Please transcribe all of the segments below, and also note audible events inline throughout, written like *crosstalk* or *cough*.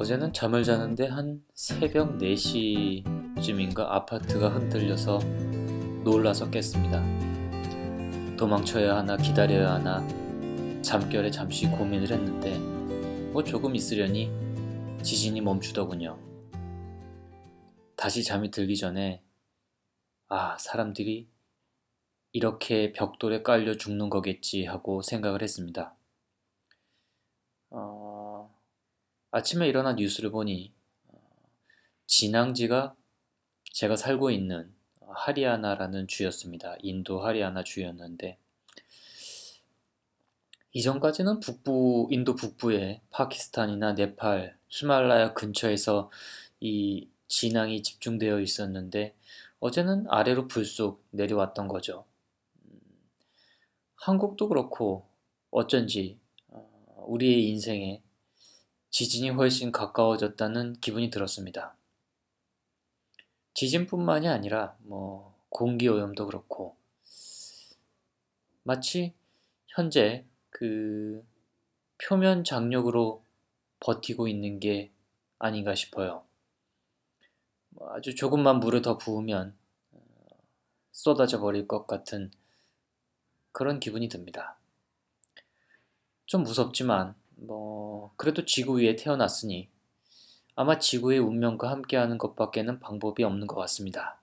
어제는 잠을 자는데 한 새벽 4시쯤인가 아파트가 흔들려서 놀라서 깼습니다. 도망쳐야 하나 기다려야 하나 잠결에 잠시 고민을 했는데 뭐 조금 있으려니 지진이 멈추더군요. 다시 잠이 들기 전에 아 사람들이 이렇게 벽돌에 깔려 죽는 거겠지 하고 생각을 했습니다. 어... 아침에 일어난 뉴스를 보니 진앙지가 어, 제가 살고 있는 어, 하리아나라는 주였습니다. 인도 하리아나 주였는데 이전까지는 북부 인도 북부의 파키스탄이나 네팔, 히말라야 근처에서 이 진앙이 집중되어 있었는데 어제는 아래로 불쑥 내려왔던 거죠. 음, 한국도 그렇고 어쩐지 어, 우리의 인생에 지진이 훨씬 가까워졌다는 기분이 들었습니다. 지진뿐만이 아니라 뭐 공기 오염도 그렇고 마치 현재 그 표면 장력으로 버티고 있는 게 아닌가 싶어요. 뭐 아주 조금만 물을 더 부으면 어, 쏟아져 버릴 것 같은 그런 기분이 듭니다. 좀 무섭지만 뭐 그래도 지구 위에 태어났으니 아마 지구의 운명과 함께하는 것밖에는 방법이 없는 것 같습니다.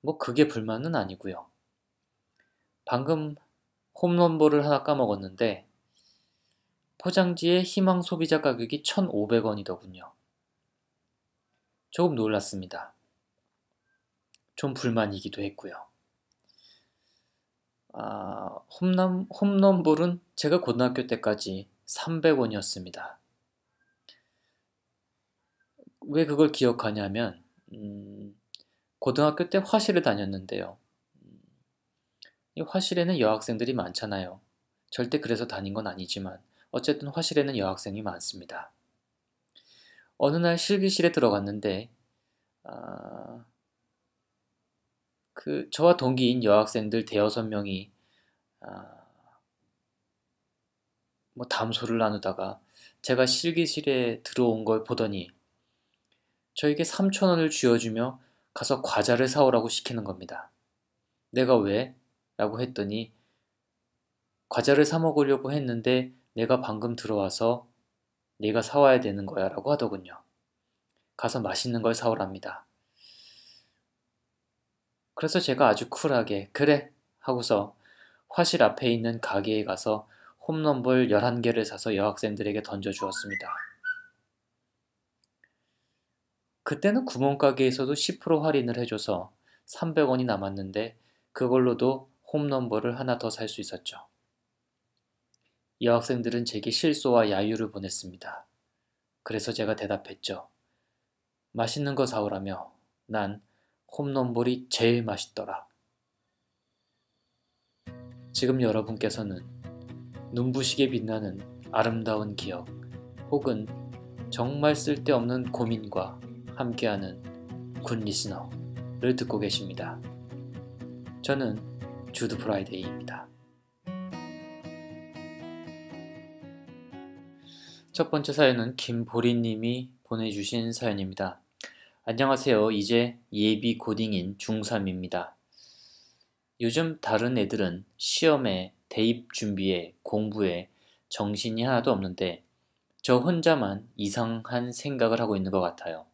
뭐 그게 불만은 아니고요. 방금 홈런볼을 하나 까먹었는데 포장지의 희망 소비자 가격이 1,500원이더군요. 조금 놀랐습니다. 좀 불만이기도 했고요. 아, 홈런, 홈런볼은 제가 고등학교 때까지 300원이었습니다. 왜 그걸 기억하냐면, 음, 고등학교 때화실을 다녔는데요. 이 화실에는 여학생들이 많잖아요. 절대 그래서 다닌 건 아니지만, 어쨌든 화실에는 여학생이 많습니다. 어느 날 실기실에 들어갔는데, 아, 그 저와 동기인 여학생들 대여섯 명이 아, 뭐 담소를 나누다가 제가 실기실에 들어온 걸 보더니 저에게 3천 원을 쥐어주며 가서 과자를 사오라고 시키는 겁니다. 내가 왜? 라고 했더니 과자를 사 먹으려고 했는데 내가 방금 들어와서 내가 사와야 되는 거야 라고 하더군요. 가서 맛있는 걸 사오랍니다. 그래서 제가 아주 쿨하게 그래 하고서 화실 앞에 있는 가게에 가서 홈런볼 11개를 사서 여학생들에게 던져주었습니다. 그때는 구멍가게에서도 10% 할인을 해줘서 300원이 남았는데 그걸로도 홈런볼을 하나 더 살 수 있었죠. 여학생들은 제게 실소와 야유를 보냈습니다. 그래서 제가 대답했죠. 맛있는 거 사오라며 난 홈런볼이 제일 맛있더라. 지금 여러분께서는 눈부시게 빛나는 아름다운 기억 혹은 정말 쓸데없는 고민과 함께하는 군 리스너를 듣고 계십니다. 저는 주드 프라이데이입니다. 첫 번째 사연은 김보리님이 보내주신 사연입니다. 안녕하세요. 이제 예비 고딩인 중3입니다. 요즘 다른 애들은 시험에, 대입 준비에, 공부에 정신이 하나도 없는데 저 혼자만 이상한 생각을 하고 있는 것 같아요.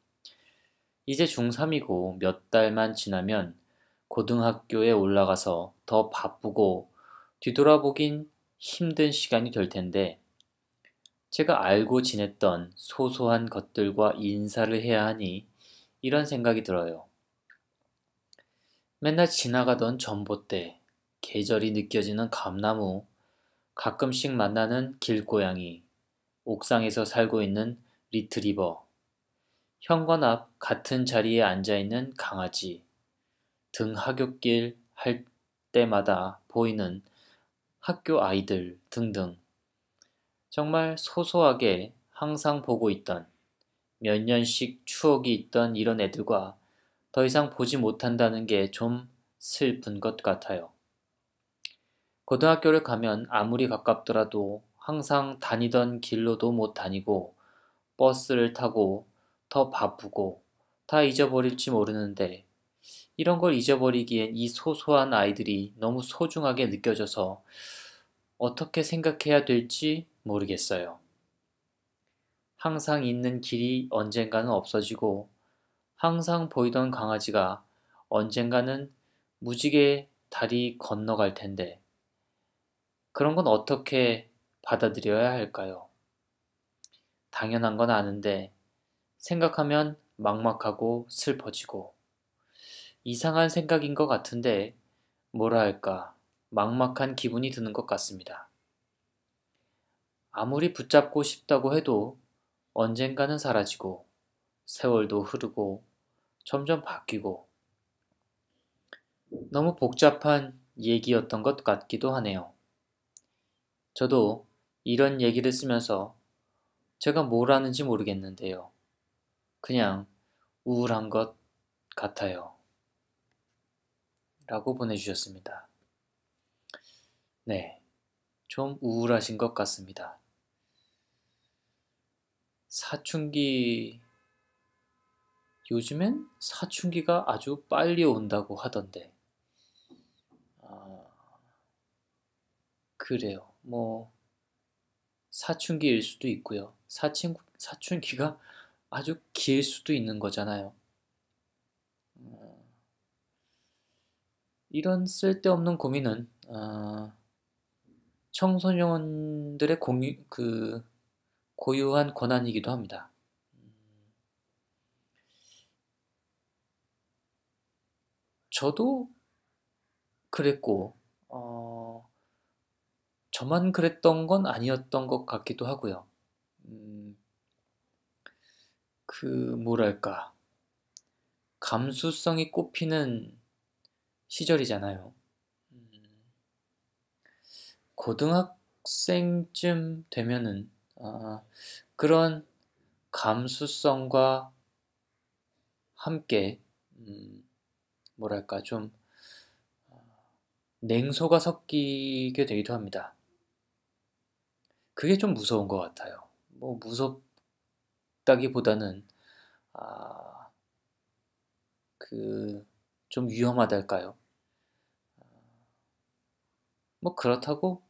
이제 중3이고 몇 달만 지나면 고등학교에 올라가서 더 바쁘고 뒤돌아보긴 힘든 시간이 될 텐데 제가 알고 지냈던 소소한 것들과 인사를 해야 하니 이런 생각이 들어요. 맨날 지나가던 전봇대, 계절이 느껴지는 감나무, 가끔씩 만나는 길고양이, 옥상에서 살고 있는 리트리버, 현관 앞 같은 자리에 앉아있는 강아지, 등 하굣길 할 때마다 보이는 학교 아이들 등등. 정말 소소하게 항상 보고 있던 몇 년씩 추억이 있던 이런 애들과 더 이상 보지 못한다는 게 좀 슬픈 것 같아요. 고등학교를 가면 아무리 가깝더라도 항상 다니던 길로도 못 다니고 버스를 타고 더 바쁘고 다 잊어버릴지 모르는데 이런 걸 잊어버리기엔 이 소소한 아이들이 너무 소중하게 느껴져서 어떻게 생각해야 될지 모르겠어요. 항상 있는 길이 언젠가는 없어지고 항상 보이던 강아지가 언젠가는 무지개 다리 건너갈 텐데 그런 건 어떻게 받아들여야 할까요? 당연한 건 아는데 생각하면 막막하고 슬퍼지고 이상한 생각인 것 같은데 뭐라 할까 막막한 기분이 드는 것 같습니다. 아무리 붙잡고 싶다고 해도 언젠가는 사라지고 세월도 흐르고 점점 바뀌고 너무 복잡한 얘기였던 것 같기도 하네요. 저도 이런 얘기를 쓰면서 제가 뭘 하는지 모르겠는데요. 그냥 우울한 것 같아요. 라고 보내주셨습니다. 네. 좀 우울하신 것 같습니다. 사춘기 요즘엔 사춘기가 아주 빨리 온다고 하던데 아, 그래요. 뭐 사춘기일 수도 있고요. 사춘 사춘기가 아주 길 수도 있는 거잖아요. 음, 이런 쓸데없는 고민은 아, 청소년들의 공유 그 고유한 권한이기도 합니다. 음. 저도 그랬고, 어, 저만 그랬던 건 아니었던 것 같기도 하고요. 음, 그, 뭐랄까. 감수성이 꼽히는 시절이잖아요. 음, 고등학생쯤 되면은 어, 그런 감수성과 함께 음, 뭐랄까 좀 아, 냉소가 섞이게 되기도 합니다. 그게 좀 무서운 것 같아요. 뭐 무섭다기보다는 아, 그 좀 위험하달까요? 아, 뭐 그렇다고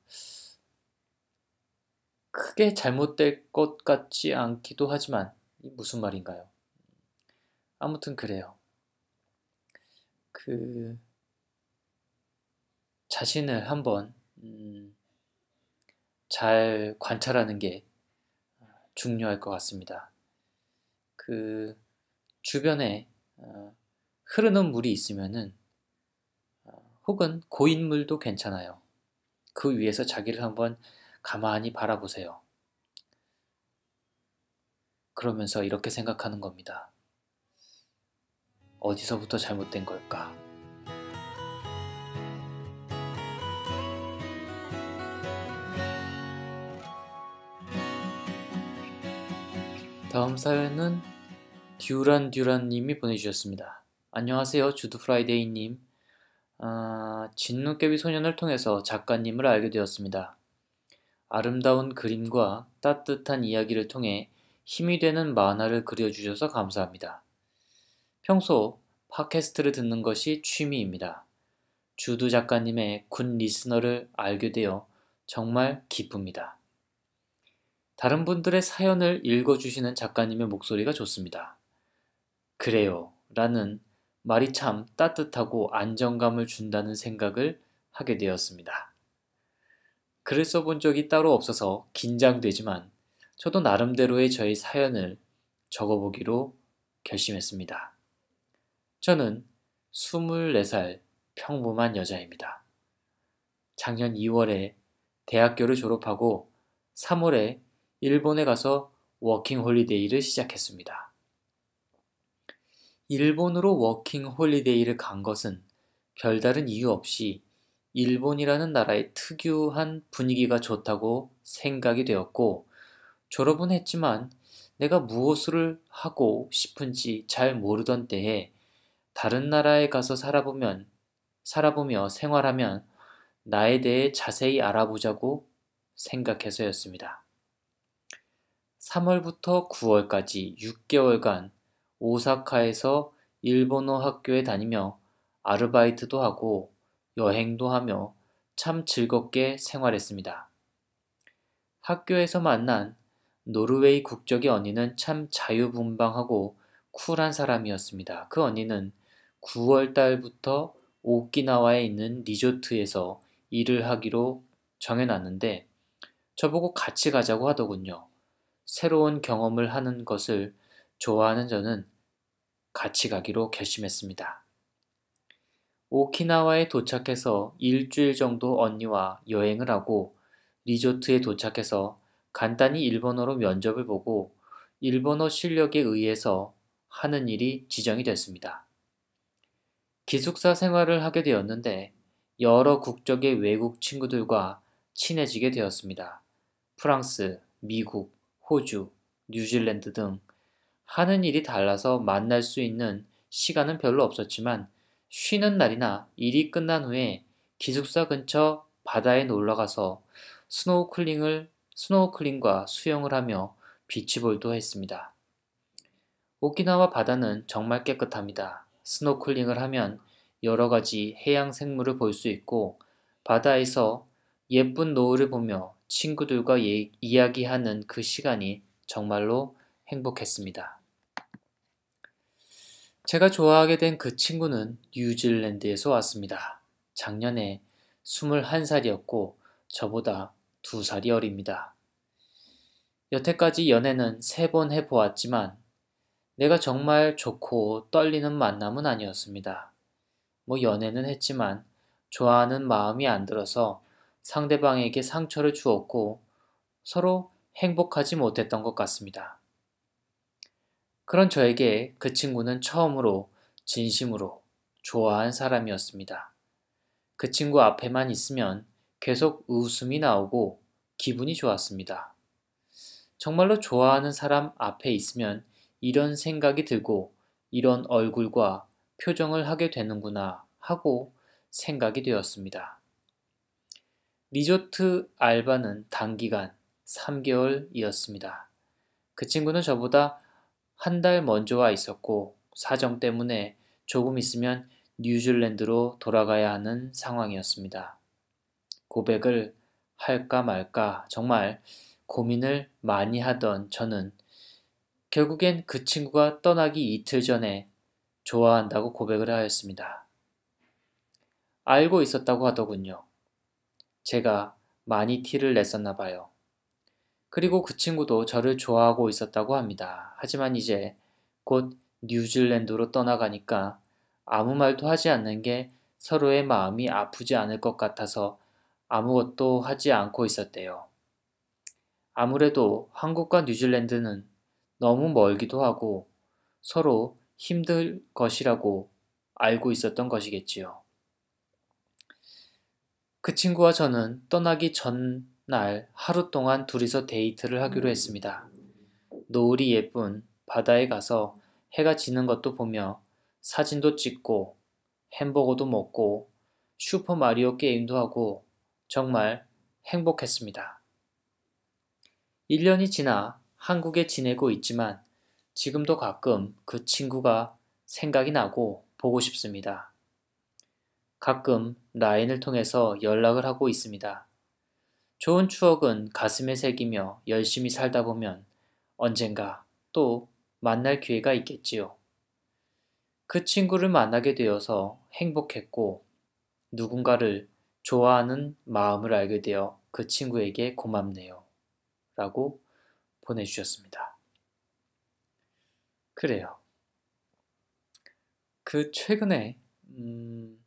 크게 잘못될 것 같지 않기도 하지만 무슨 말인가요? 아무튼 그래요. 그 자신을 한번 음, 잘 관찰하는 게 중요할 것 같습니다. 그 주변에 어, 흐르는 물이 있으면은 어, 혹은 고인 물도 괜찮아요. 그 위에서 자기를 한번 가만히 바라보세요. 그러면서 이렇게 생각하는 겁니다. 어디서부터 잘못된 걸까? 다음 사연은 듀란 듀란님이 보내주셨습니다. 안녕하세요, 주드 프라이데이님. 아, 진눈깨비 소년을 통해서 작가님을 알게 되었습니다. 아름다운 그림과 따뜻한 이야기를 통해 힘이 되는 만화를 그려주셔서 감사합니다. 평소 팟캐스트를 듣는 것이 취미입니다. 주두 작가님의 군 리스너를 알게 되어 정말 기쁩니다. 다른 분들의 사연을 읽어주시는 작가님의 목소리가 좋습니다. 그래요. 라는 말이 참 따뜻하고 안정감을 준다는 생각을 하게 되었습니다. 글을 써본 적이 따로 없어서 긴장되지만 저도 나름대로의 저의 사연을 적어보기로 결심했습니다. 저는 24살 평범한 여자입니다. 작년 2월에 대학교를 졸업하고 3월에 일본에 가서 워킹 홀리데이를 시작했습니다. 일본으로 워킹 홀리데이를 간 것은 별다른 이유 없이 일본이라는 나라의 특유한 분위기가 좋다고 생각이 되었고 졸업은 했지만 내가 무엇을 하고 싶은지 잘 모르던 때에 다른 나라에 가서 살아보면 살아보며 생활하면 나에 대해 자세히 알아보자고 생각해서였습니다. 3월부터 9월까지 6개월간 오사카에서 일본어 학교에 다니며 아르바이트도 하고 여행도 하며 참 즐겁게 생활했습니다. 학교에서 만난 노르웨이 국적의 언니는 참 자유분방하고 쿨한 사람이었습니다. 그 언니는 9월 달부터 오키나와에 있는 리조트에서 일을 하기로 정해놨는데 저보고 같이 가자고 하더군요. 새로운 경험을 하는 것을 좋아하는 저는 같이 가기로 결심했습니다. 오키나와에 도착해서 일주일 정도 언니와 여행을 하고 리조트에 도착해서 간단히 일본어로 면접을 보고 일본어 실력에 의해서 하는 일이 지정이 됐습니다. 기숙사 생활을 하게 되었는데 여러 국적의 외국 친구들과 친해지게 되었습니다. 프랑스, 미국, 호주, 뉴질랜드 등 하는 일이 달라서 만날 수 있는 시간은 별로 없었지만 쉬는 날이나 일이 끝난 후에 기숙사 근처 바다에 놀러가서 스노우클링을 스노우클링과 수영을 하며 비치볼도 했습니다. 오키나와 바다는 정말 깨끗합니다. 스노클링을 하면 여러 가지 해양 생물을 볼 수 있고 바다에서 예쁜 노을을 보며 친구들과 예, 이야기하는 그 시간이 정말로 행복했습니다. 제가 좋아하게 된 그 친구는 뉴질랜드에서 왔습니다. 작년에 21살이었고 저보다 2살이 어립니다. 여태까지 연애는 3번 해보았지만 내가 정말 좋고 떨리는 만남은 아니었습니다. 뭐 연애는 했지만 좋아하는 마음이 안 들어서 상대방에게 상처를 주었고 서로 행복하지 못했던 것 같습니다. 그런 저에게 그 친구는 처음으로 진심으로 좋아한 사람이었습니다. 그 친구 앞에만 있으면 계속 웃음이 나오고 기분이 좋았습니다. 정말로 좋아하는 사람 앞에 있으면 이런 생각이 들고 이런 얼굴과 표정을 하게 되는구나 하고 생각이 되었습니다. 리조트 알바는 단기간 3개월이었습니다. 그 친구는 저보다 한달 먼저 와 있었고 사정 때문에 조금 있으면 뉴질랜드로 돌아가야 하는 상황이었습니다. 고백을 할까 말까 정말 고민을 많이 하던 저는 결국엔 그 친구가 떠나기 이틀 전에 좋아한다고 고백을 하였습니다. 알고 있었다고 하더군요. 제가 많이 티를 냈었나 봐요. 그리고 그 친구도 저를 좋아하고 있었다고 합니다. 하지만 이제 곧 뉴질랜드로 떠나가니까 아무 말도 하지 않는 게 서로의 마음이 아프지 않을 것 같아서 아무것도 하지 않고 있었대요. 아무래도 한국과 뉴질랜드는 너무 멀기도 하고 서로 힘들 것이라고 알고 있었던 것이겠지요. 그 친구와 저는 떠나기 전날 하루 동안 둘이서 데이트를 하기로 했습니다. 노을이 예쁜 바다에 가서 해가 지는 것도 보며 사진도 찍고 햄버거도 먹고 슈퍼마리오 게임도 하고 정말 행복했습니다. 1년이 지나 한국에 지내고 있지만 지금도 가끔 그 친구가 생각이 나고 보고 싶습니다. 가끔 라인을 통해서 연락을 하고 있습니다. 좋은 추억은 가슴에 새기며 열심히 살다 보면 언젠가 또 만날 기회가 있겠지요. 그 친구를 만나게 되어서 행복했고 누군가를 좋아하는 마음을 알게 되어 그 친구에게 고맙네요. 라고 보내주셨습니다. 그래요. 그 최근에 음,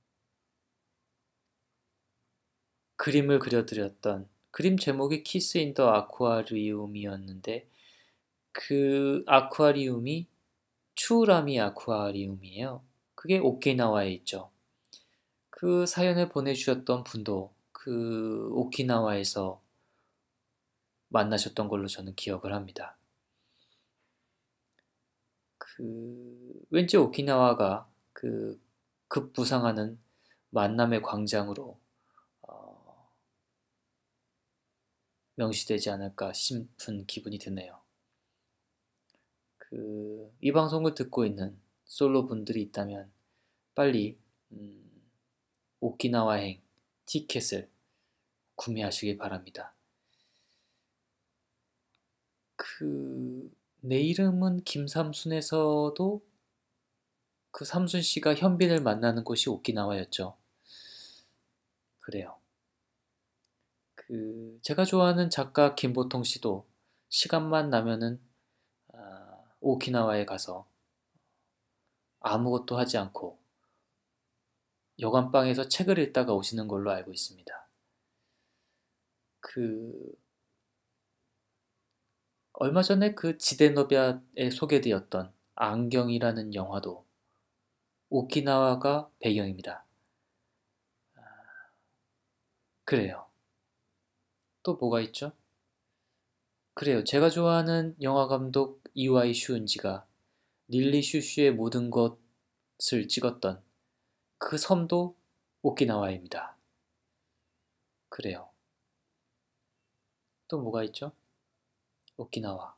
그림을 그려드렸던 그림 제목이 키스 인 더 아쿠아리움이었는데 그 아쿠아리움이 추우라미 아쿠아리움이에요. 그게 오키나와에 있죠. 그 사연을 보내주셨던 분도 그 오키나와에서 만나셨던 걸로 저는 기억을 합니다. 그 왠지 오키나와가 그 급부상하는 만남의 광장으로 명시되지 않을까 싶은 기분이 드네요. 그, 이 방송을 듣고 있는 솔로 분들이 있다면 빨리, 음, 오키나와행 티켓을 구매하시길 바랍니다. 그, 내 이름은 김삼순에서도 그 삼순 씨가 현빈을 만나는 곳이 오키나와였죠. 그래요. 그 제가 좋아하는 작가 김보통 씨도 시간만 나면은 아, 오키나와에 가서 아무것도 하지 않고 여관방에서 책을 읽다가 오시는 걸로 알고 있습니다. 그 얼마 전에 그 지데노비아에 소개되었던 안경이라는 영화도 오키나와가 배경입니다. 아, 그래요. 또 뭐가 있죠? 그래요. 제가 좋아하는 영화 감독 이와이 슈운지가 릴리 슈슈의 모든 것을 찍었던 그 섬도 오키나와입니다. 그래요. 또 뭐가 있죠? 오키나와.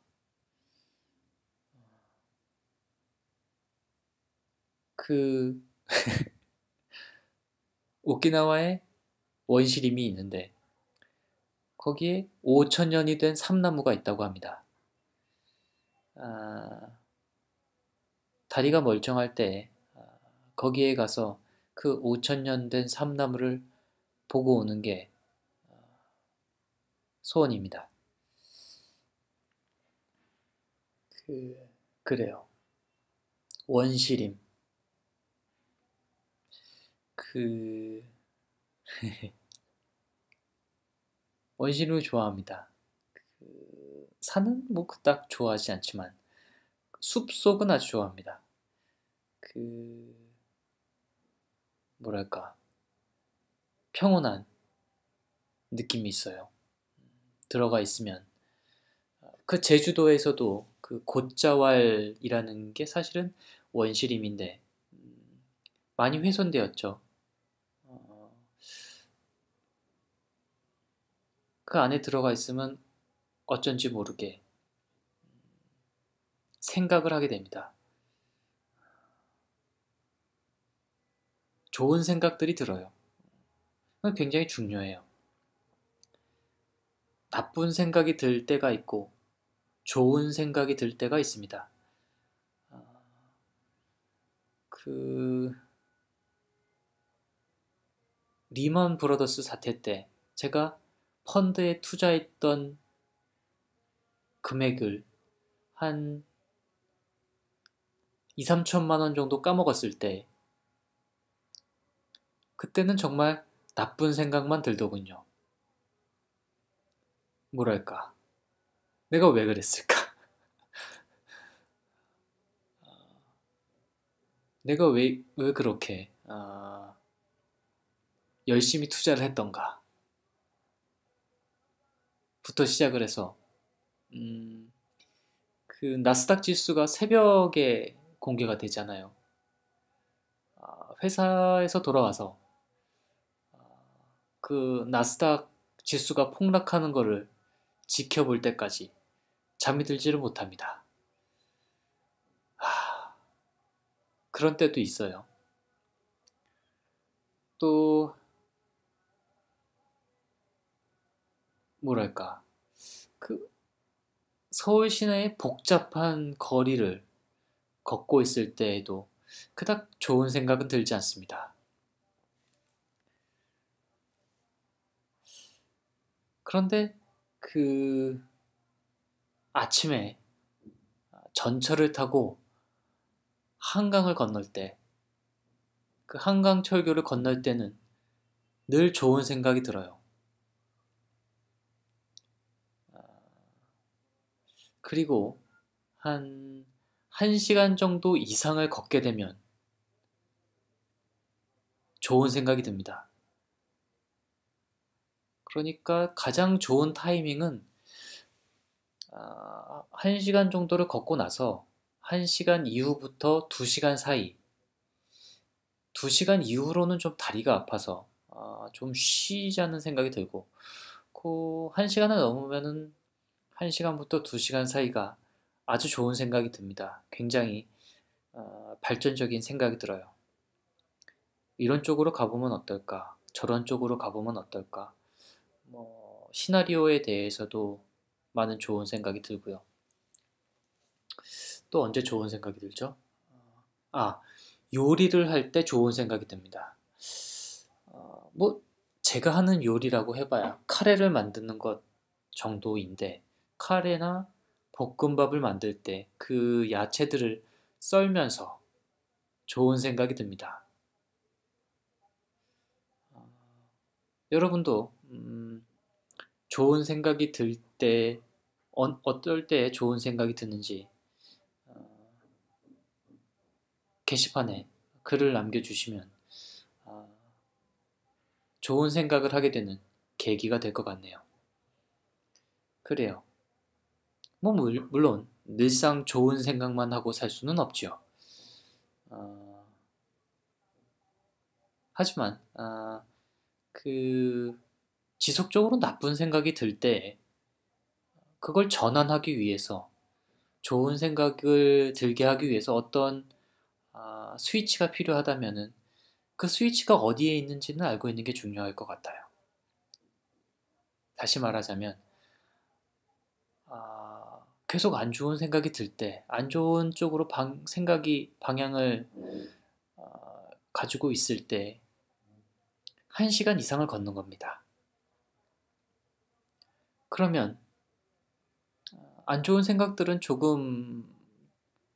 그 *laughs* 오키나와에 원시림이 있는데 거기에 5천년이 된 삼나무가 있다고 합니다. 아, 다리가 멀쩡할 때 아, 거기에 가서 그 5천년 된 삼나무를 보고 오는 게 아, 소원입니다. 그, 그래요. 원시림. 그, *laughs* 원시류 좋아합니다. 그 산은 뭐 그닥 좋아하지 않지만 숲속은 아주 좋아합니다. 그 뭐랄까 평온한 느낌이 있어요. 들어가 있으면 그 제주도에서도 그 곶자왈이라는 게 사실은 원시림인데 음, 많이 훼손되었죠. 그 안에 들어가 있으면 어쩐지 모르게 생각을 하게 됩니다. 좋은 생각들이 들어요. 굉장히 중요해요. 나쁜 생각이 들 때가 있고, 좋은 생각이 들 때가 있습니다. 아, 그, 리먼 브러더스 사태 때 제가 펀드에 투자했던 금액을 한 2, 3천만 원 정도 까먹었을 때 그때는 정말 나쁜 생각만 들더군요. 뭐랄까. 내가 왜 그랬을까? *laughs* 내가 왜, 왜 그렇게 어, 열심히 투자를 했던가? 부터 시작을 해서 음, 그 나스닥 지수가 새벽에 공개가 되잖아요. 아, 회사에서 돌아와서 아, 그 나스닥 지수가 폭락하는 것을 지켜볼 때까지 잠이 들지를 못합니다. 하, 그런 때도 있어요. 또 뭐랄까 음. 그 서울 시내의 복잡한 거리를 걷고 있을 때에도 그닥 좋은 생각은 들지 않습니다. 그런데 그 아침에 전철을 타고 한강을 건널 때, 그 한강 철교를 건널 때는 늘 좋은 생각이 들어요. 그리고 한 1시간 정도 이상을 걷게 되면 좋은 생각이 듭니다. 그러니까 가장 좋은 타이밍은 1시간 아, 정도를 걷고 나서 1시간 이후부터 2시간 사이 2시간 이후로는 좀 다리가 아파서 아, 좀 쉬자는 생각이 들고 그 1시간을 넘으면 1시간부터 2시간 사이가 아주 좋은 생각이 듭니다. 굉장히 어, 발전적인 생각이 들어요. 이런 쪽으로 가보면 어떨까? 저런 쪽으로 가보면 어떨까? 뭐 시나리오에 대해서도 많은 좋은 생각이 들고요. 또 언제 좋은 생각이 들죠? 아, 요리를 할 때 좋은 생각이 듭니다. 어, 뭐 제가 하는 요리라고 해봐야 카레를 만드는 것 정도인데 카레나 볶음밥을 만들 때 그 야채들을 썰면서 좋은 생각이 듭니다. 어, 여러분도 음, 좋은 생각이 들 때 어, 떨때 좋은 생각이 드는지 어, 게시판에 글을 남겨주시면 어, 좋은 생각을 하게 되는 계기가 될 것 같네요. 그래요. 뭐 물론 늘상 좋은 생각만 하고 살 수는 없지요. 어, 하지만 어, 그 지속적으로 나쁜 생각이 들 때 그걸 전환하기 위해서 좋은 생각을 들게 하기 위해서 어떤 어, 스위치가 필요하다면은 그 스위치가 어디에 있는지는 알고 있는 게 중요할 것 같아요. 다시 말하자면 계속 안 좋은 생각이 들 때, 안 좋은 쪽으로 방, 생각이 방향을 어, 가지고 있을 때, 1시간 이상을 걷는 겁니다. 그러면 어, 안 좋은 생각들은 조금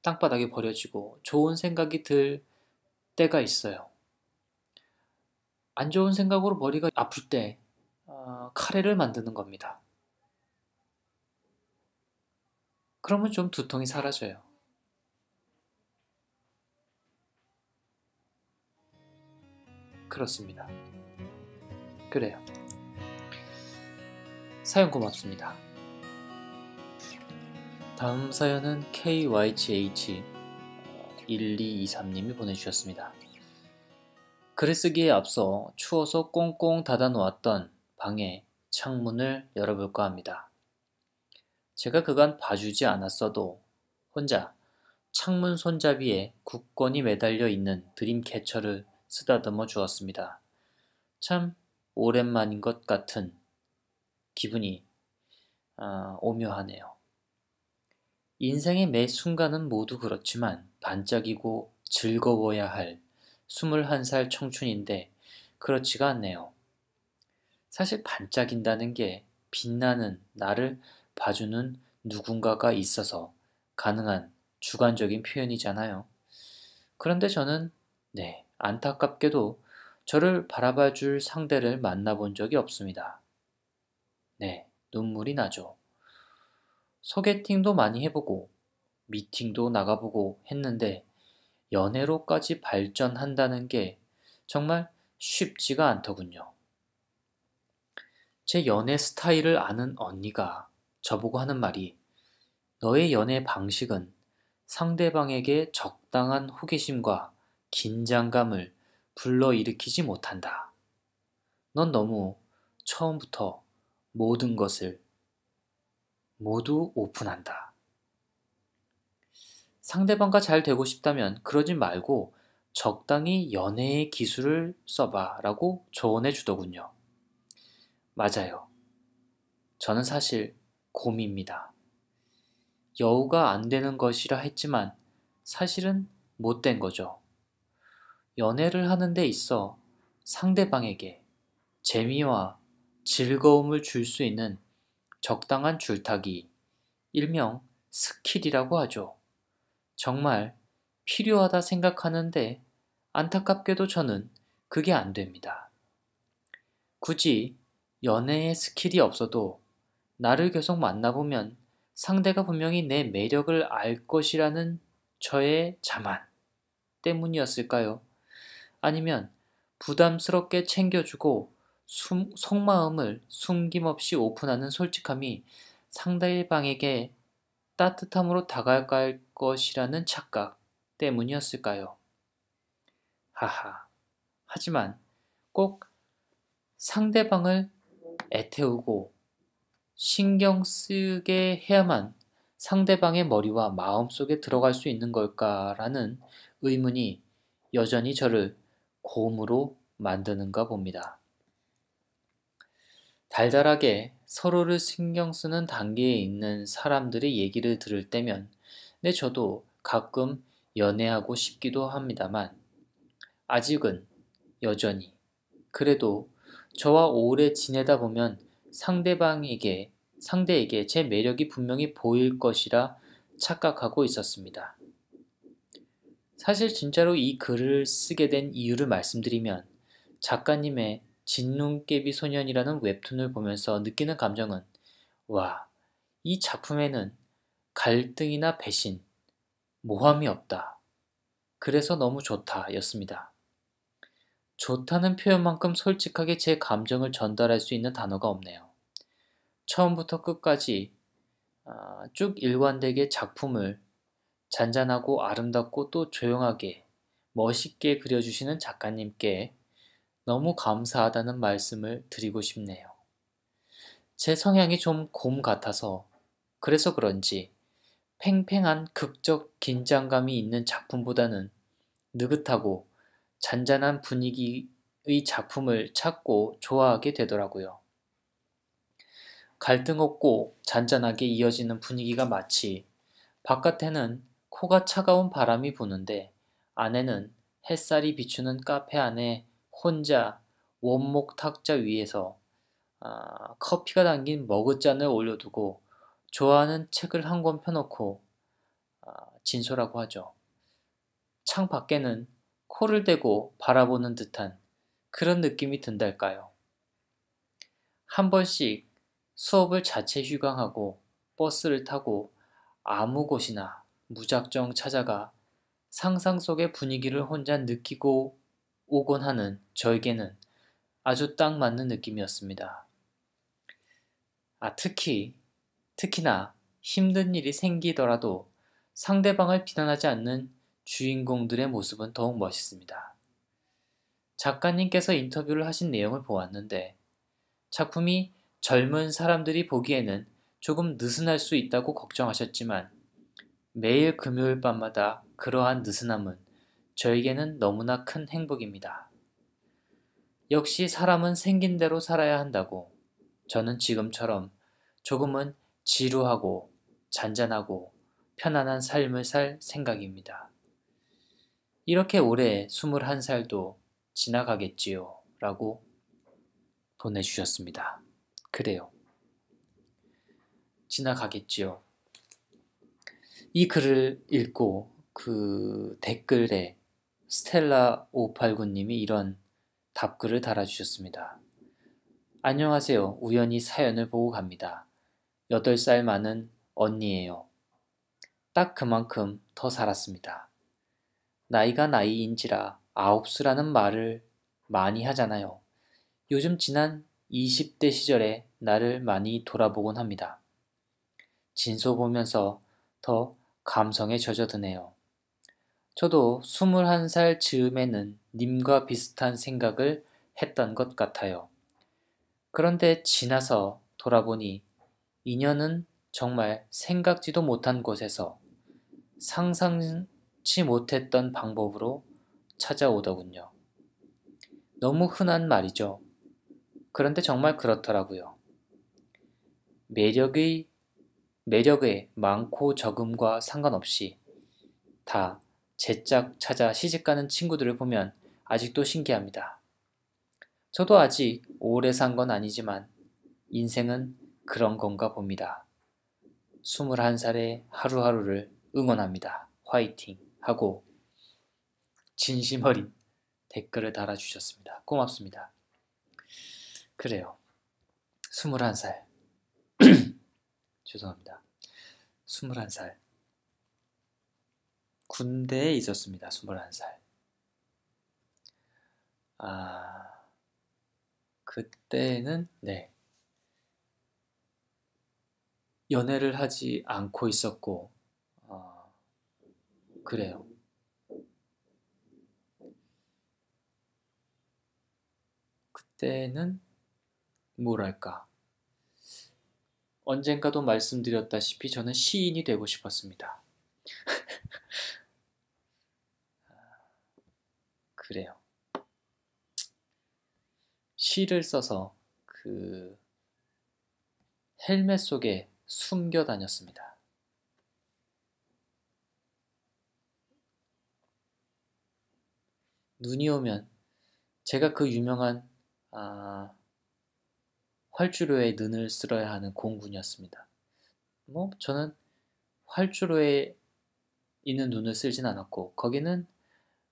땅바닥에 버려지고 좋은 생각이 들 때가 있어요. 안 좋은 생각으로 머리가 아플 때 어, 카레를 만드는 겁니다. 그러면 좀 두통이 사라져요. 그렇습니다. 그래요. 사연 고맙습니다. 다음 사연은 KYGH1223님이 보내주셨습니다. 글쓰기에 앞서 추워서 꽁꽁 닫아놓았던 방에 창문을 열어볼까 합니다. 제가 그간 봐주지 않았어도 혼자 창문 손잡이에 굳건히 매달려 있는 드림캐쳐를 쓰다듬어 주었습니다. 참 오랜만인 것 같은 기분이 아, 오묘하네요. 인생의 매 순간은 모두 그렇지만 반짝이고 즐거워야 할 21살 청춘인데 그렇지가 않네요. 사실 반짝인다는 게 빛나는 나를 봐주는 누군가가 있어서 가능한 주관적인 표현이잖아요. 그런데 저는 네, 안타깝게도 저를 바라봐 줄 상대를 만나본 적이 없습니다. 네, 눈물이 나죠. 소개팅도 많이 해보고, 미팅도 나가보고 했는데, 연애로까지 발전한다는 게 정말 쉽지가 않더군요. 제 연애 스타일을 아는 언니가 저보고 하는 말이 너의 연애 방식은 상대방에게 적당한 호기심과 긴장감을 불러일으키지 못한다. 넌 너무 처음부터 모든 것을 모두 오픈한다. 상대방과 잘 되고 싶다면 그러지 말고 적당히 연애의 기술을 써봐 라고 조언해 주더군요. 맞아요. 저는 사실 곰입니다. 여우가 안 되는 것이라 했지만 사실은 못 된 거죠. 연애를 하는 데 있어 상대방에게 재미와 즐거움을 줄 수 있는 적당한 줄타기, 일명 스킬이라고 하죠. 정말 필요하다 생각하는데 안타깝게도 저는 그게 안 됩니다. 굳이 연애의 스킬이 없어도 나를 계속 만나보면 상대가 분명히 내 매력을 알 것이라는 저의 자만 때문이었을까요? 아니면 부담스럽게 챙겨주고 숨, 속마음을 숨김없이 오픈하는 솔직함이 상대방에게 따뜻함으로 다가갈 것이라는 착각 때문이었을까요? 하하. 하지만 꼭 상대방을 애태우고 신경 쓰게 해야만 상대방의 머리와 마음 속에 들어갈 수 있는 걸까라는 의문이 여전히 저를 곰으로 만드는가 봅니다. 달달하게 서로를 신경 쓰는 단계에 있는 사람들의 얘기를 들을 때면 네, 저도 가끔 연애하고 싶기도 합니다만 아직은 여전히 그래도 저와 오래 지내다 보면 상대방에게 상대에게 제 매력이 분명히 보일 것이라 착각하고 있었습니다. 사실 진짜로 이 글을 쓰게 된 이유를 말씀드리면 작가님의 진눈깨비 소년이라는 웹툰을 보면서 느끼는 감정은 와, 이 작품에는 갈등이나 배신, 모함이 없다. 그래서 너무 좋다 였습니다. 좋다는 표현만큼 솔직하게 제 감정을 전달할 수 있는 단어가 없네요. 처음부터 끝까지 아, 쭉 일관되게 작품을 잔잔하고 아름답고 또 조용하게 멋있게 그려주시는 작가님께 너무 감사하다는 말씀을 드리고 싶네요. 제 성향이 좀 곰 같아서 그래서 그런지 팽팽한 극적 긴장감이 있는 작품보다는 느긋하고 잔잔한 분위기의 작품을 찾고 좋아하게 되더라고요. 갈등 없고 잔잔하게 이어지는 분위기가 마치 바깥에는 코가 차가운 바람이 부는데 안에는 햇살이 비추는 카페 안에 혼자 원목 탁자 위에서 아, 커피가 담긴 머그잔을 올려두고 좋아하는 책을 한 권 펴놓고 아, 진소라고 하죠. 창 밖에는 코를 대고 바라보는 듯한 그런 느낌이 든달까요. 한 번씩 수업을 자체 휴강하고 버스를 타고 아무 곳이나 무작정 찾아가 상상 속의 분위기를 혼자 느끼고 오곤 하는 저에게는 아주 딱 맞는 느낌이었습니다. 아, 특히, 특히나 힘든 일이 생기더라도 상대방을 비난하지 않는 주인공들의 모습은 더욱 멋있습니다. 작가님께서 인터뷰를 하신 내용을 보았는데 작품이 젊은 사람들이 보기에는 조금 느슨할 수 있다고 걱정하셨지만 매일 금요일 밤마다 그러한 느슨함은 저에게는 너무나 큰 행복입니다. 역시 사람은 생긴 대로 살아야 한다고 저는 지금처럼 조금은 지루하고 잔잔하고 편안한 삶을 살 생각입니다. 이렇게 올해 21살도 지나가겠지요. 라고 보내주셨습니다. 그래요. 지나가겠지요. 이 글을 읽고 그 댓글에 스텔라 589님이 이런 답글을 달아주셨습니다. 안녕하세요. 우연히 사연을 보고 갑니다. 8살 많은 언니예요. 딱 그만큼 더 살았습니다. 나이가 나이인지라 아홉수라는 말을 많이 하잖아요. 요즘 지난 20대 시절에 나를 많이 돌아보곤 합니다. 진소 보면서 더 감성에 젖어드네요. 저도 21살 즈음에는 님과 비슷한 생각을 했던 것 같아요. 그런데 지나서 돌아보니 인연은 정말 생각지도 못한 곳에서 상상 예측치 못했던 방법으로 찾아오더군요. 너무 흔한 말이죠. 그런데 정말 그렇더라고요. 매력의 매력의 많고 적음과 상관없이 다 제짝 찾아 시집가는 친구들을 보면 아직도 신기합니다. 저도 아직 오래 산 건 아니지만 인생은 그런 건가 봅니다. 21살의 하루하루를 응원합니다. 화이팅! 하고 진심 어린 댓글을 달아주셨습니다. 고맙습니다. 그래요. 21살. *clears throat* 죄송합니다. 21살. 군대에 있었습니다. 21살. 아, 그때는, 네. 연애를 하지 않고 있었고, 그래요. 그때는 뭐랄까. 언젠가도 말씀드렸다시피 저는 시인이 되고 싶었습니다. *laughs* 그래요. 시를 써서 그 헬멧 속에 숨겨 다녔습니다. 눈이 오면 제가 그 유명한 아, 활주로에 눈을 쓸어야 하는 공군이었습니다. 뭐 저는 활주로에 있는 눈을 쓸진 않았고 거기는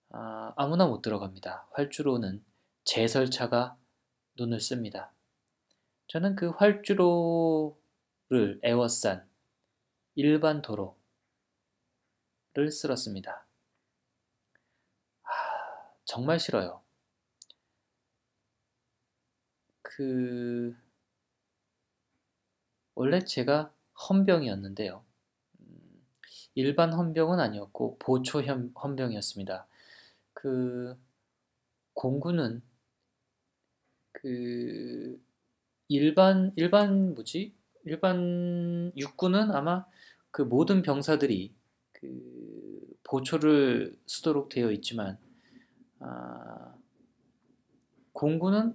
아, 아무나 못 들어갑니다. 활주로는 제설차가 눈을 씁니다. 저는 그 활주로를 애워싼 일반 도로를 쓸었습니다. 정말 싫어요. 그 원래 제가 헌병이었는데요. 음, 일반 헌병은 아니었고 보초 헌병이었습니다. 그 공군은 그 일반 일반 뭐지 일반 육군은 아마 그 모든 병사들이 그 보초를 쓰도록 되어 있지만 아, 공군은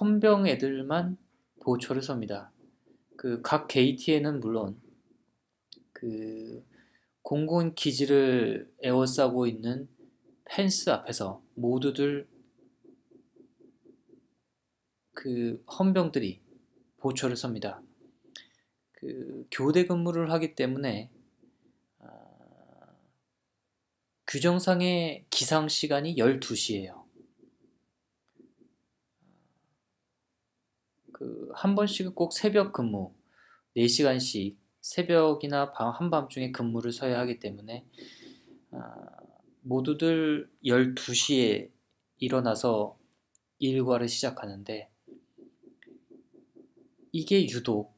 헌병 애들만 보초를 섭니다. 그각 게이트에는 물론 그 공군 기지를 에워싸고 있는 펜스 앞에서 모두들 그 헌병들이 보초를 섭니다. 그 교대 근무를 하기 때문에 규정상의 기상 시간이 12시예요. 그 한 번씩은 꼭 새벽 근무 4시간씩 새벽이나 밤 한밤중에 근무를 서야 하기 때문에 아, 모두들 12시에 일어나서 일과를 시작하는데 이게 유독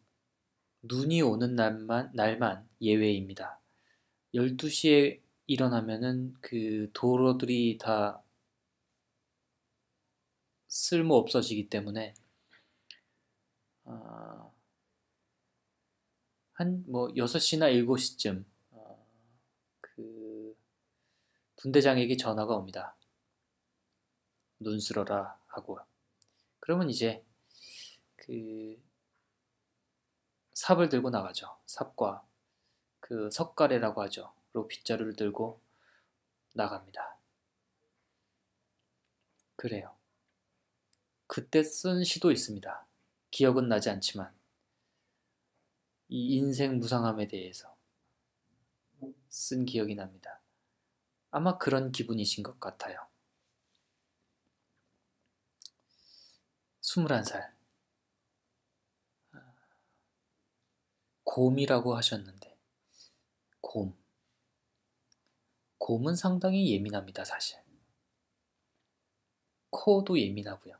눈이 오는 날만, 날만 예외입니다. 12시에 일어나면은 그 도로들이 다 쓸모 없어지기 때문에 어, 아, 한뭐 6시나 7시쯤 어, 그 분대장에게 전화가 옵니다. 눈 쓸어라 하고 그러면 이제 그 삽을 들고 나가죠. 삽과 그 석가래라고 하죠. 로 빗자루를 들고 나갑니다. 그래요. 그때 쓴 시도 있습니다. 기억은 나지 않지만 이 인생 무상함에 대해서 쓴 기억이 납니다. 아마 그런 기분이신 것 같아요. 21살 아, 곰이라고 하셨는데 곰 곰은 상당히 예민합니다, 사실. 코도 예민하고요.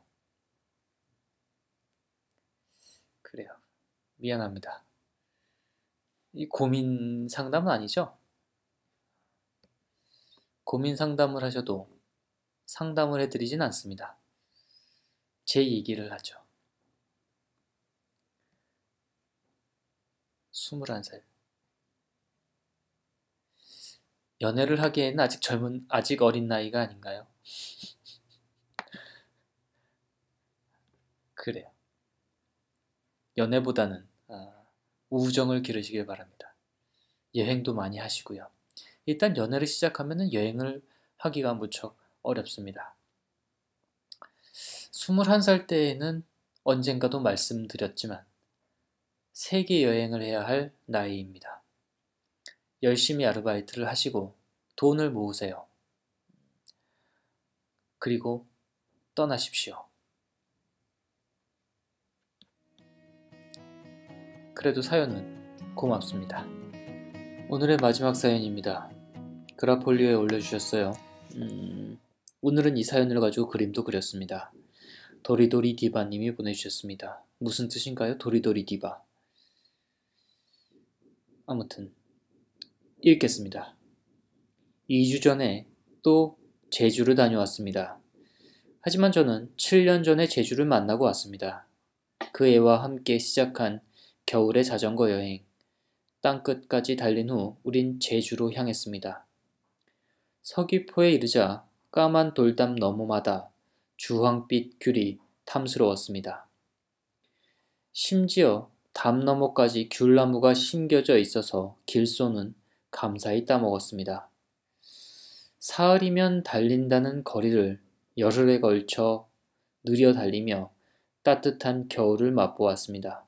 그래요. 미안합니다. 이 고민 상담은 아니죠? 고민 상담을 하셔도 상담을 해드리진 않습니다. 제 얘기를 하죠. 21살. 연애를 하기에는 아직 젊은, 아직 어린 나이가 아닌가요? *laughs* 그래요. 연애보다는 아, 우정을 기르시길 바랍니다. 여행도 많이 하시고요. 일단 연애를 시작하면 여행을 하기가 무척 어렵습니다. 21살 때에는 언젠가도 말씀드렸지만 세계 여행을 해야 할 나이입니다. 열심히 아르바이트를 하시고 돈을 모으세요. 그리고 떠나십시오. 그래도 사연은 고맙습니다. 오늘의 마지막 사연입니다. 그라폴리오에 올려주셨어요. 음, 오늘은 이 사연을 가지고 그림도 그렸습니다. 도리도리 디바님이 보내주셨습니다. 무슨 뜻인가요? 도리도리 디바. 아무튼 읽겠습니다. 2주 전에 또 제주를 다녀왔습니다. 하지만 저는 7년 전에 제주를 만나고 왔습니다. 그 애와 함께 시작한 겨울의 자전거 여행. 땅끝까지 달린 후 우린 제주로 향했습니다. 서귀포에 이르자 까만 돌담 너머마다 주황빛 귤이 탐스러웠습니다. 심지어 담 너머까지 귤나무가 심겨져 있어서 길소는 감사히 따먹었습니다. 사흘이면 달린다는 거리를 열흘에 걸쳐 느려 달리며 따뜻한 겨울을 맛보았습니다.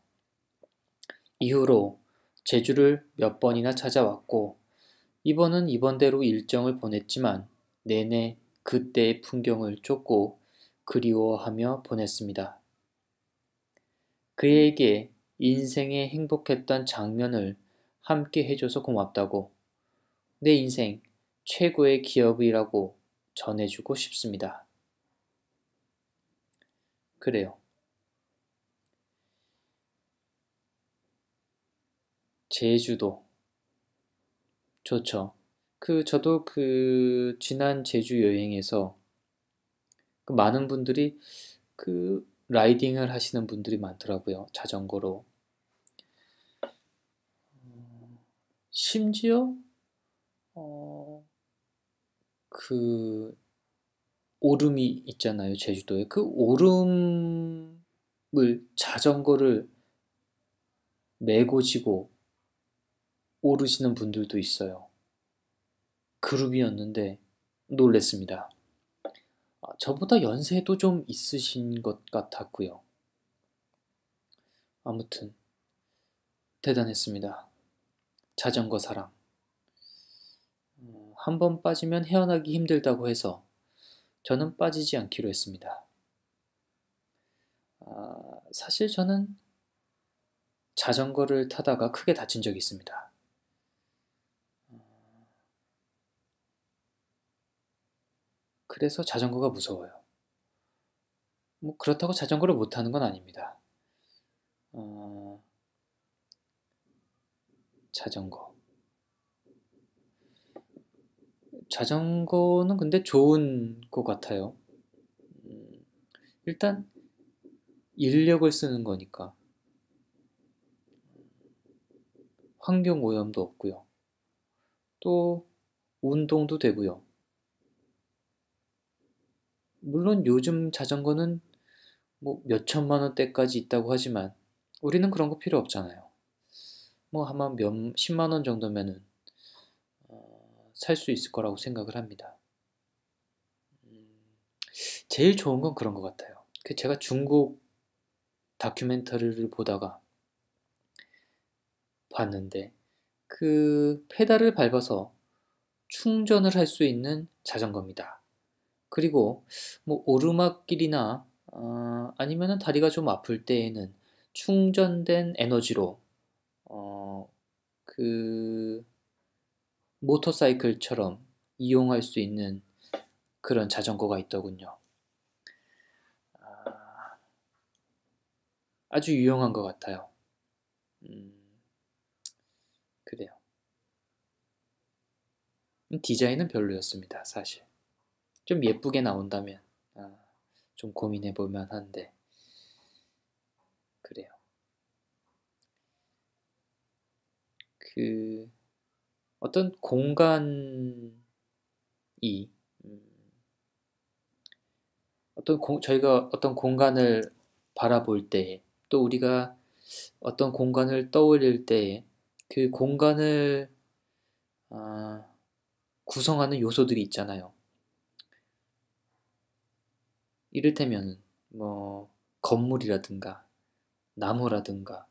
이후로 제주를 몇 번이나 찾아왔고 이번은 이번대로 일정을 보냈지만 내내 그때의 풍경을 쫓고 그리워하며 보냈습니다. 그에게 인생의 행복했던 장면을 함께 해줘서 고맙다고 내 인생 최고의 기억이라고 전해주고 싶습니다. 그래요. 제주도 좋죠. 그 저도 그 지난 제주 여행에서 그 많은 분들이 그 라이딩을 하시는 분들이 많더라고요. 자전거로 심지어 어, 그 오름이 있잖아요 제주도에 그 오름을 자전거를 메고 지고 오르시는 분들도 있어요 그룹이었는데 놀랬습니다 아, 저보다 연세도 좀 있으신 것 같았고요 아무튼 대단했습니다 자전거 사랑. 어, 한번 빠지면 헤어나기 힘들다고 해서 저는 빠지지 않기로 했습니다. 아, 사실 저는 자전거를 타다가 크게 다친 적이 있습니다. 어, 그래서 자전거가 무서워요. 뭐 그렇다고 자전거를 못타는건 아닙니다. 어... 자전거. 자전거는 근데 좋은 것 같아요. 음, 일단 인력을 쓰는 거니까 환경 오염도 없고요. 또 운동도 되고요. 물론 요즘 자전거는 뭐 몇천만 원대까지 있다고 하지만 우리는 그런 거 필요 없잖아요. 뭐 아마 몇십만원 정도면은 어, 살수 있을 거라고 생각을 합니다. 음, 제일 좋은 건 그런 것 같아요. 그 제가 중국 다큐멘터리를 보다가 봤는데 그 페달을 밟아서 충전을 할 수 있는 자전거입니다. 그리고 뭐 오르막길이나 어, 아니면 다리가 좀 아플 때에는 충전된 에너지로 어, 그 모터사이클처럼 이용할 수 있는 그런 자전거가 있더군요. 아, 아주 유용한 것 같아요. 음, 그래요. 디자인은 별로였습니다, 사실. 좀 예쁘게 나온다면 아, 좀 고민해 볼만 한데 그래요. 그 어떤 공간이 음, 어떤 공, 저희가 어떤 공간을 바라볼 때 또 우리가 어떤 공간을 떠올릴 때 그 공간을 아, 구성하는 요소들이 있잖아요. 이를테면 뭐 건물이라든가 나무라든가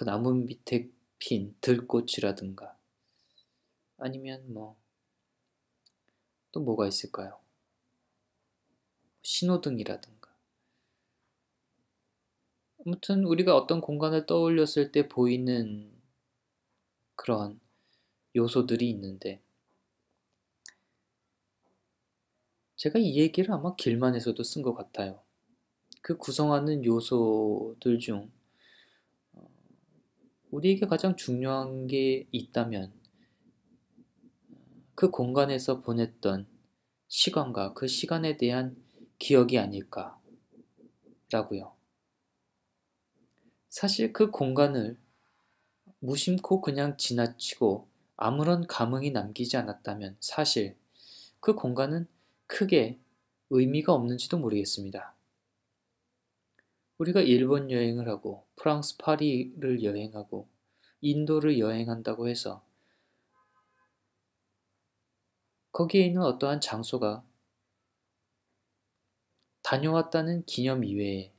그 나무 밑에 핀 들꽃이라든가 아니면 뭐 또 뭐가 있을까요? 신호등이라든가 아무튼 우리가 어떤 공간을 떠올렸을 때 보이는 그런 요소들이 있는데 제가 이 얘기를 아마 길만에서도 쓴 것 같아요. 그 구성하는 요소들 중 우리에게 가장 중요한 게 있다면 그 공간에서 보냈던 시간과 그 시간에 대한 기억이 아닐까라고요. 사실 그 공간을 무심코 그냥 지나치고 아무런 감흥이 남기지 않았다면 사실 그 공간은 크게 의미가 없는지도 모르겠습니다. 우리가 일본 여행을 하고 프랑스 파리를 여행하고 인도를 여행한다고 해서 거기에 있는 어떠한 장소가 다녀왔다는 기념 이외에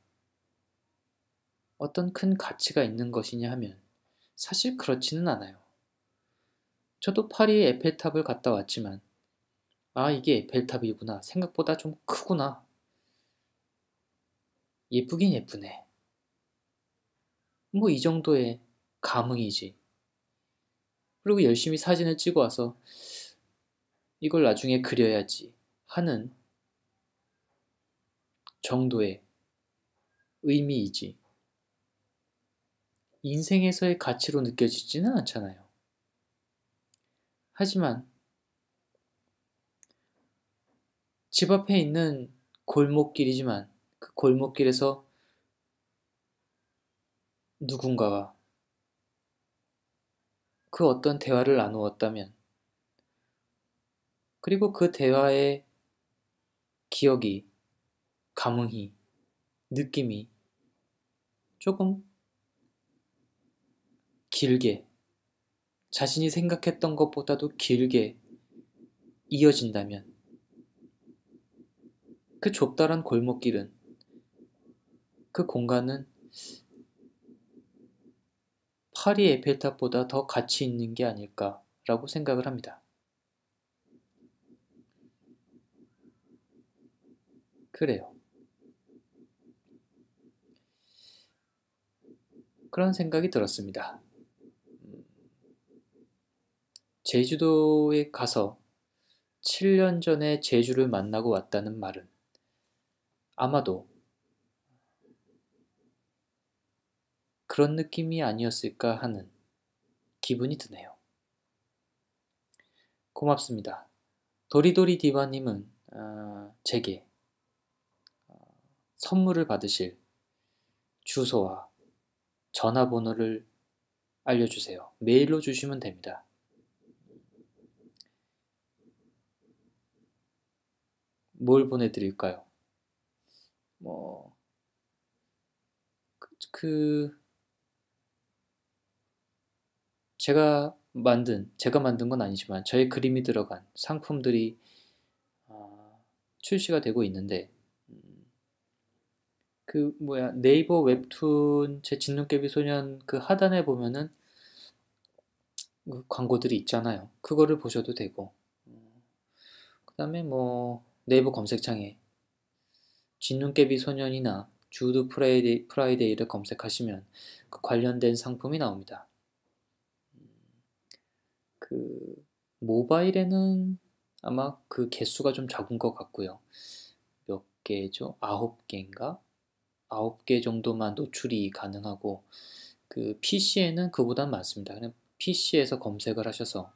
어떤 큰 가치가 있는 것이냐 하면 사실 그렇지는 않아요. 저도 파리의 에펠탑을 갔다 왔지만 아 이게 에펠탑이구나 생각보다 좀 크구나 예쁘긴 예쁘네. 뭐 이 정도의 감흥이지. 그리고 열심히 사진을 찍어와서 이걸 나중에 그려야지 하는 정도의 의미이지. 인생에서의 가치로 느껴지지는 않잖아요. 하지만 집 앞에 있는 골목길이지만 그 골목길에서 누군가와 그 어떤 대화를 나누었다면 그리고 그 대화의 기억이, 감흥이, 느낌이 조금 길게, 자신이 생각했던 것보다도 길게 이어진다면 그 좁다란 골목길은 그 공간은 파리 에펠탑보다 더 가치 있는 게 아닐까라고 생각을 합니다. 그래요. 그런 생각이 들었습니다. 제주도에 가서 7년 전에 제주를 만나고 왔다는 말은 아마도 그런 느낌이 아니었을까 하는 기분이 드네요. 고맙습니다. 도리도리 디바님은 어, 제게 어, 선물을 받으실 주소와 전화번호를 알려주세요. 메일로 주시면 됩니다. 뭘 보내드릴까요? 뭐, 그, 그 제가 만든, 제가 만든 건 아니지만 저의 그림이 들어간 상품들이 어, 출시가 되고 있는데 음, 그 뭐야 네이버 웹툰 제 진눈깨비 소년 그 하단에 보면은 그 광고들이 있잖아요. 그거를 보셔도 되고 그 다음에 뭐 네이버 검색창에 진눈깨비 소년이나 주드 프라이데이, 프라이데이를 검색하시면 그 관련된 상품이 나옵니다. 그 모바일에는 아마 그 개수가 좀 적은 것 같고요. 몇 개죠? 아홉 개인가? 아홉 개 정도만 노출이 가능하고 그 PC에는 그보단 많습니다. 그냥 PC에서 검색을 하셔서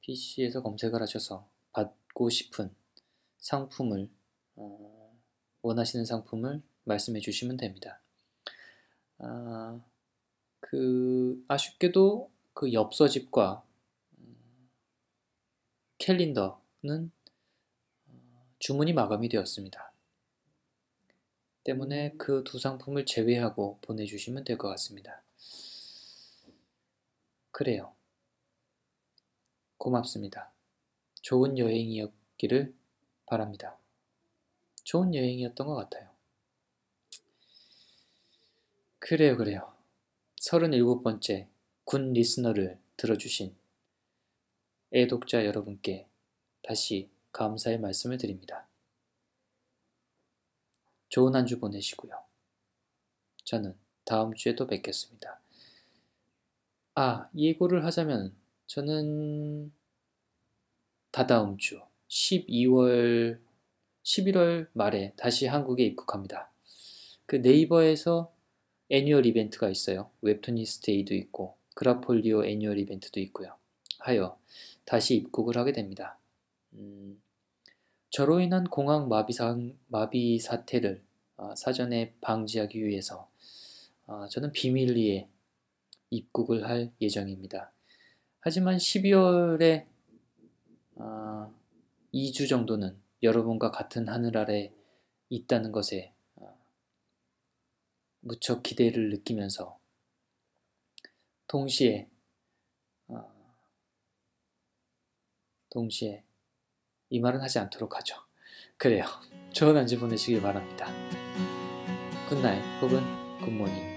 PC에서 음, 검색을 하셔서 받고 싶은 상품을 어, 원하시는 상품을 말씀해 주시면 됩니다. 아, 그 아쉽게도 그 엽서 집과 음, 캘린더는 어, 주문이 마감이 되었습니다. 때문에 그 두 상품을 제외하고 보내주시면 될 것 같습니다. 그래요. 고맙습니다. 좋은 여행이었기를 바랍니다. 좋은 여행이었던 것 같아요. 그래요, 그래요. 37번째 군 리스너를 들어주신 애독자 여러분께 다시 감사의 말씀을 드립니다. 좋은 한 주 보내시고요. 저는 다음 주에 또 뵙겠습니다. 아, 예고를 하자면 저는 다다음 주 12월 11월 말에 다시 한국에 입국합니다. 그 네이버에서 애니얼 이벤트가 있어요. 웹툰히스테이도 있고 그라폴리오 애니얼 이벤트도 있고요. 하여 다시 입국을 하게 됩니다. 음, 저로 인한 공항 마비사, 마비 사태를 아, 사전에 방지하기 위해서 아, 저는 비밀리에 입국을 할 예정입니다. 하지만 12월에 아, 2주 정도는 여러분과 같은 하늘 아래 있다는 것에 무척 기대를 느끼면서 동시에 어, 동시에 이 말은 하지 않도록 하죠. 그래요. 좋은 한주 보내시길 바랍니다. 굿나잇 혹은 굿모닝